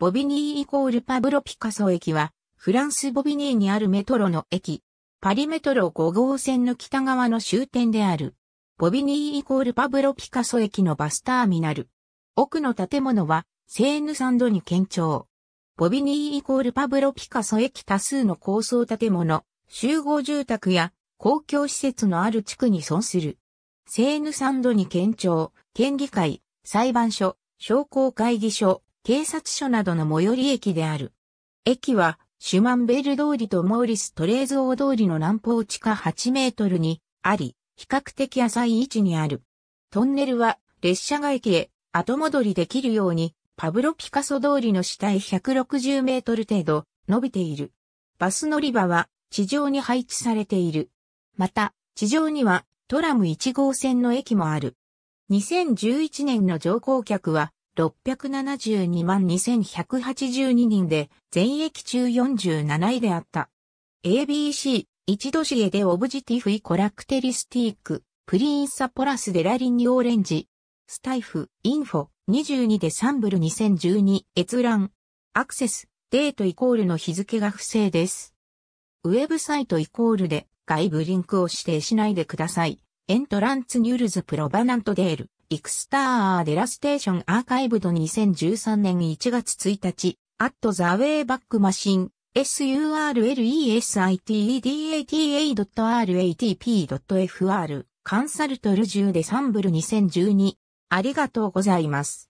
ボビニーイコールパブロ・ピカソ駅は、フランスボビニーにあるメトロの駅、パリメトロ5号線の北側の終点である。ボビニーイコールパブロ・ピカソ駅のバスターミナル。奥の建物は、セーヌサンドに県庁。ボビニーイコールパブロ・ピカソ駅多数の高層建物、集合住宅や公共施設のある地区に存する。セーヌサンドに県庁、県議会、裁判所、商工会議所、警察署などの最寄り駅である。駅は、シュマンベル通りとモーリス・トレーズ王通りの南方地下8メートルにあり、比較的浅い位置にある。トンネルは、列車が駅へ後戻りできるように、パブロ・ピカソ通りの下へ160メートル程度伸びている。バス乗り場は地上に配置されている。また、地上にはトラム1号線の駅もある。2011年の乗降客は672万2182人で、全駅中47位であった。ABC、一度シエでオブジティフイコラクテリスティーク、プリンサポラスでラリンニオレンジ、スタイフ、インフォ、22でサンブル2012、閲覧、アクセス、デートイコールの日付が不正です。ウェブサイトイコールで外部リンクを指定しないでください。エントランツニュールズプロバナントデール。イクスター・デラステーション・アーカイブド2013年1月1日、アット・ザ・ウェイ・バック・マシン、surlesitedata.ratp.fr カンサルトルュー・デサンブル2012ありがとうございます。